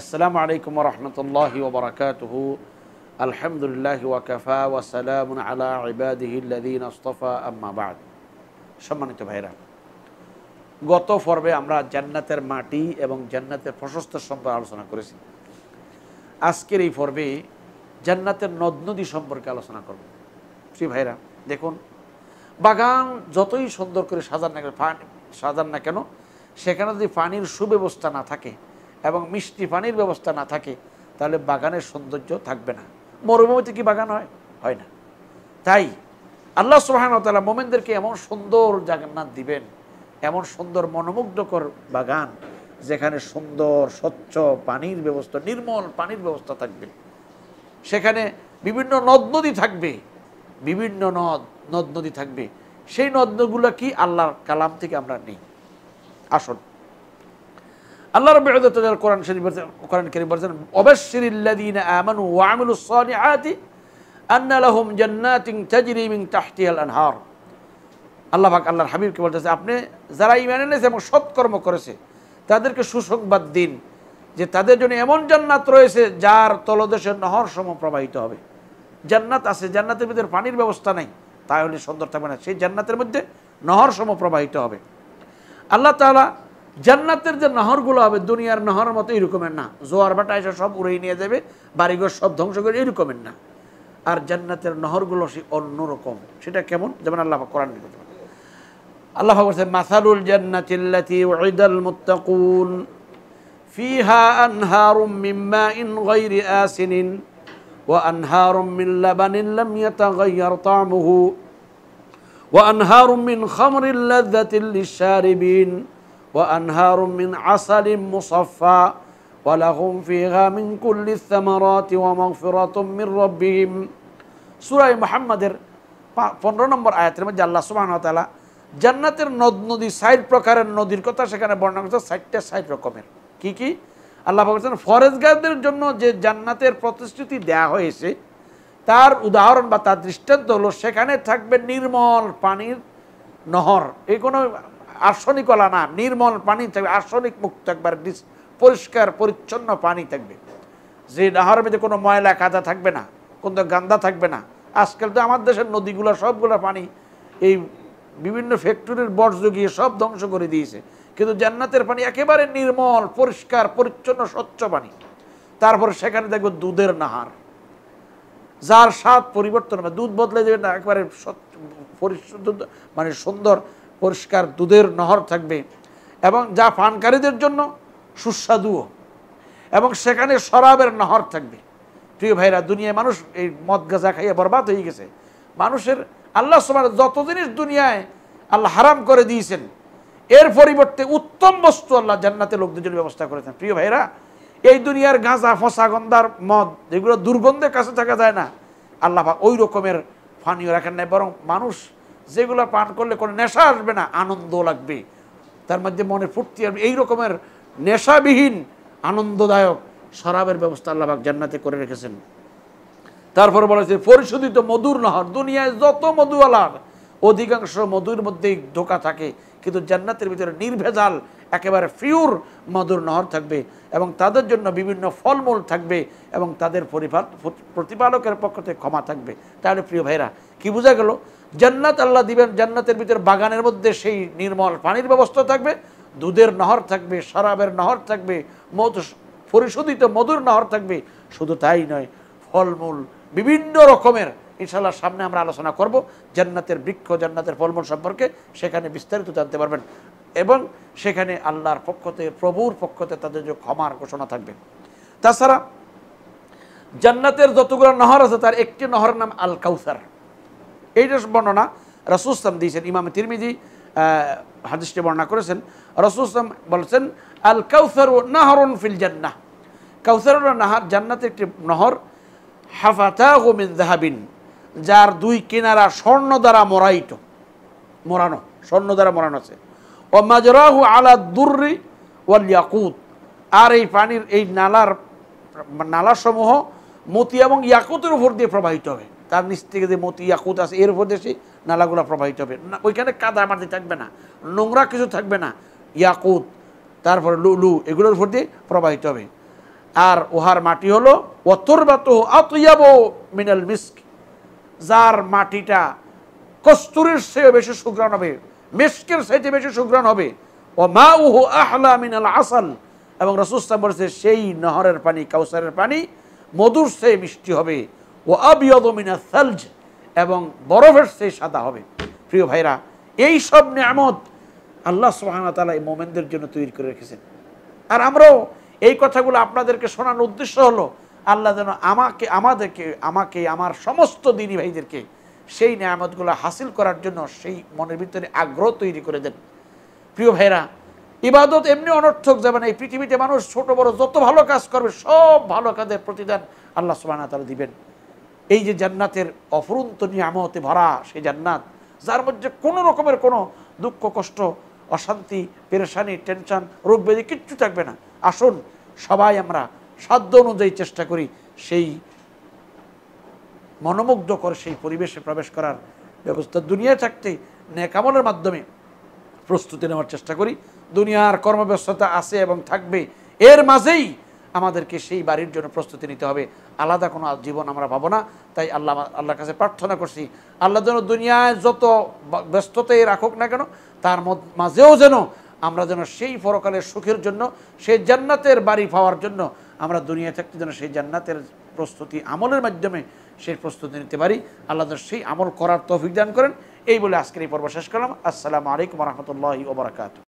আসসালামু আলাইকুম রহমতুল্লাহ ওবরাকাতহ আলহামদুলিল্লাহ ওয়াকাফা ওয়াসালাম আলা ইবাদিহিল্লাদিন আস্তফা আম্মাবাদ সম্মানিত ভাইরা গত পর্বে আমরা জান্নাতের মাটি এবং জান্নাতের প্রশস্ত সম্পর্কে আলোচনা করেছি আজকের এই পর্বে জান্নাতের নদ নদী সম্পর্কে আলোচনা করব শ্রী ভাইরা দেখুন বাগান যতই সুন্দর করে সাজান না সাজান না কেন সেখানে যদি পানির সুব্যবস্থা না থাকে এবং মিষ্টি পানির ব্যবস্থা না থাকে তাহলে বাগানের সৌন্দর্য থাকবে না মরুভূমিতে কি বাগান হয় হয় না তাই আল্লাহ সুবাহানতালা মোমেনদেরকে এমন সুন্দর জাগান্নাত দিবেন এমন সুন্দর মনোমুগ্ধকর বাগান যেখানে সুন্দর স্বচ্ছ পানির ব্যবস্থা নির্মল পানির ব্যবস্থা থাকবে সেখানে বিভিন্ন নদ নদী থাকবে বিভিন্ন নদ নদ নদী থাকবে সেই নদগুলো কি আল্লাহর কালাম থেকে আমরা নেই আসল আল্লাহ রব তাদের কোরআন শরীফ কোরআন করিম বলছেন অবশ্যিরিল্লাদিন আমানু ওয়ামিলু সালিহাতি আন্না লাহুম জান্নাতিন তাজরি মিন তাহতিহাল আনহার আল্লাহ পাক আল্লাহর হাবিবকে বলতেছে আপনি যারা ইমান এনেছে এবং সৎকর্ম করেছে তাদেরকে সুসংবাদ দিন যে তাদের জন্য এমন জান্নাত রয়েছে যার তলদেশে নহর সম প্রবাহিত হবে জান্নাত আছে জান্নাতের মধ্যে পানির ব্যবস্থা নাই তাহলে সুন্দর থাকবে না সেই জান্নাতের মধ্যে নহর সম প্রবাহিত হবে আল্লাহ তালা জান্নাতের যে নহরগুলো হবে দুনিয়ার নহর মত এরকমের না জোয়ার ভাটা এসে সব উড়িয়ে নিয়ে যাবে বাড়িঘর সব ধ্বংস করে এরকমের না আর জান্নাতের নহরগুলো সে অন্যরকম সেটা কেমন যেমন আল্লাহ পাক কোরআন বলেছেন আল্লাহ পাক বলেছেন মাসালুল জান্নাতিল্লাতি উইদাল মুত্তাকুন ফিহা আনহারুম মিন মাইন গায়রি আসিনিন ওয়া আনহারুম মিন লাবানিন লাম ইয়াতাগায়্যার তা'মুহু وأنهار من خمر لذة للشاربين وأنهار من عسل مصفى ولهم فيها من كل الثمرات ومغفرة من ربهم সুরাই মোহাম্মদের পনেরো নম্বর আয়াতের মধ্যে আল্লাহ সুবাহন জান্নাতের নদ নদী সাইড প্রকারের নদীর কথা সেখানে বর্ণনা করছে সাইডটা সাইড রকমের কি কি আল্লাহ বলছেন ফরেস্ট গার্ডদের জন্য যে জান্নাতের প্রতিশ্রুতি দেয়া হয়েছে তার উদাহরণ বা তার দৃষ্টান্ত হলো সেখানে থাকবে নির্মল পানির নহর এই কোনো আর্সনিকলা না নির্মল পানি থাকবে আর্সনিক মুক্ত একবার পরিষ্কার পরিচ্ছন্ন পানি থাকবে যে নাহার মধ্যে কোনো ময়লা কাদা থাকবে না কোনো গান্দা থাকবে না আজকাল তো আমার দেশের নদীগুলো সবগুলো পানি এই বিভিন্ন ফ্যাক্টরির বর্জ্য গিয়ে সব ধ্বংস করে দিয়েছে কিন্তু জান্নাতের পানি একেবারে নির্মল পরিষ্কার পরিচ্ছন্ন স্বচ্ছ পানি তারপর সেখানে দেখবো দুধের নাহার যার স্বাদ পরিবর্তন হবে দুধ বদলে যাবে না একবারে মানে সুন্দর পরিষ্কার দুধের নহর থাকবে এবং যা পানকারীদের জন্য সুস্বাদুও এবং সেখানে শরাবের নহর থাকবে প্রিয় ভাইরা দুনিয়ায় মানুষ এই মদ গাঁজা খাইয়ে বরবাদ হয়ে গেছে মানুষের আল্লাহ সবার যত জিনিস দুনিয়ায় আল্লাহ হারাম করে দিয়েছেন এর পরিবর্তে উত্তম বস্তু আল্লাহ জান্নাতে লোকদের জন্য ব্যবস্থা করেছেন প্রিয় ভাইরা এই দুনিয়ার গাঁজা ফসা গন্ধার মদ যেগুলো দুর্গন্ধের কাছে থাকা যায় না আল্লাহ ওই রকমের ফানিও রাখেন নাই বরং মানুষ যেগুলো পান করলে কোনো নেশা আসবে না আনন্দ লাগবে তার মধ্যে মনে ফুর্তি আসবে এই রকমের নেশাবিহীন আনন্দদায়ক শরাবের ব্যবস্থা আল্লাহ জান্নাতে করে রেখেছেন তারপর বলা হয়েছে পরিশোধিত মধুর নহর দুনিয়ায় যত মধুওয়ালার অধিকাংশ মধুর মধ্যেই ধোকা থাকে কিন্তু জান্নাতের ভিতরে নির্ভেজাল একেবারে ফিউর মধুর নহর থাকবে এবং তাদের জন্য বিভিন্ন ফলমূল থাকবে এবং তাদের পরিপাল প্রতিপালকের পক্ষ থেকে ক্ষমা থাকবে তাহলে প্রিয় ভাইরা কি বোঝা গেল জান্নাত আল্লাহ দিবেন জান্নাতের ভিতরে বাগানের মধ্যে সেই নির্মল পানির ব্যবস্থা থাকবে দুধের নহর থাকবে শরাবের নহর থাকবে মধু পরিশোধিত মধুর নহর থাকবে শুধু তাই নয় ফলমূল বিভিন্ন রকমের ইনশাল্লাহ সামনে আমরা আলোচনা করব জান্নাতের বৃক্ষ জান্নাতের ফলমূল সম্পর্কে সেখানে বিস্তারিত জানতে পারবেন এবং সেখানে আল্লাহর পক্ষতে প্রভুর পক্ষতে তাদের যে ক্ষমার ঘোষণা থাকবে তাছাড়া জান্নাতের যতগুলো নহর আছে তার একটি নহর নাম আল কাউসার এইটা বর্ণনা রসুলাম দিয়েছেন ইমাম তিরমিজি হাদিসটি বর্ণনা করেছেন রসুলাম বলেছেন আল কাউসার নাহরুন ফিল জান্না কাউসার নাহার জান্নাতে একটি নহর হাফাতা গোমিন জাহাবিন যার দুই কিনারা স্বর্ণ দ্বারা মরাইট মরানো স্বর্ণ দ্বারা মরানো আছে ও মাজরাহু আলা দুর্রি ওয়াল ইয়াকুত আর এই পানির এই নালার নালাসমূহ মতি এবং ইয়াকুতের উপর দিয়ে প্রবাহিত হবে তার নিচ থেকে যে মতি ইয়াকুত আছে এর উপর দিয়ে সেই নালাগুলো প্রবাহিত হবে না ওইখানে কাদা মাটি থাকবে না নোংরা কিছু থাকবে না ইয়াকুত তারপরে লুলু এগুলোর উপর দিয়ে প্রবাহিত হবে আর ওহার মাটি হলো অতর্বাত আতুয়াব মিনাল মিস্ক যার মাটিটা কস্তুরের সেও বেশি সুগ্রাণ হবে মিস্কের সাইডে বেশি সুগ্রাণ হবে ও মা উহ আহলা মিনাল আসাল এবং রসুস্তা বলছে সেই নহরের পানি কাউসারের পানি মধুর সে মিষ্টি হবে ও আবিয়দমিনা সালজ এবং বরফের সে সাদা হবে প্রিয় ভাইরা এই সব নিয়ামত আল্লাহ সোহানতালা এই মোমেনদের জন্য তৈরি করে রেখেছেন আর আমরাও এই কথাগুলো আপনাদেরকে শোনানোর উদ্দেশ্য হলো আল্লাহ যেন আমাকে আমাদেরকে আমাকে আমার সমস্ত দিনী ভাইদেরকে সেই নিয়ামতগুলো হাসিল করার জন্য সেই মনের ভিতরে আগ্রহ তৈরি করে দেন প্রিয় ভাইরা ইবাদত এমনি অনর্থক যাবে না এই পৃথিবীতে মানুষ ছোট বড় যত ভালো কাজ করবে সব ভালো কাজের প্রতিদান আল্লাহ সুবাহ তারা দিবেন এই যে জান্নাতের অফরন্ত নিয়ামতে ভরা সেই জান্নাত যার মধ্যে কোনো রকমের কোনো দুঃখ কষ্ট অশান্তি পেরেশানি টেনশন রোগ ব্যাধি কিচ্ছু থাকবে না আসুন সবাই আমরা সাধ্য অনুযায়ী চেষ্টা করি সেই মনোমুগ্ধ করে সেই পরিবেশে প্রবেশ করার ব্যবস্থা দুনিয়া থাকতে নেকামলের মাধ্যমে প্রস্তুতি নেওয়ার চেষ্টা করি দুনিয়ার কর্মব্যস্ততা আছে এবং থাকবে এর মাঝেই আমাদেরকে সেই বাড়ির জন্য প্রস্তুতি নিতে হবে আলাদা কোনো জীবন আমরা পাবো না তাই আল্লাহ আল্লাহর কাছে প্রার্থনা করছি আল্লাহ যেন দুনিয়ায় যত ব্যস্ততাই রাখুক না কেন তার মাঝেও যেন আমরা যেন সেই পরকালের সুখের জন্য সেই জান্নাতের বাড়ি পাওয়ার জন্য আমরা দুনিয়া থাকতে যেন সেই জান্নাতের প্রস্তুতি আমলের মাধ্যমে সেই প্রস্তুতি নিতে পারি আল্লাহ সেই আমল করার তৌফিক দান করেন এই বলে আজকের এই পর্ব শেষ করলাম আসসালামু আলাইকুম রহমতুল্লাহ ওবরাকাত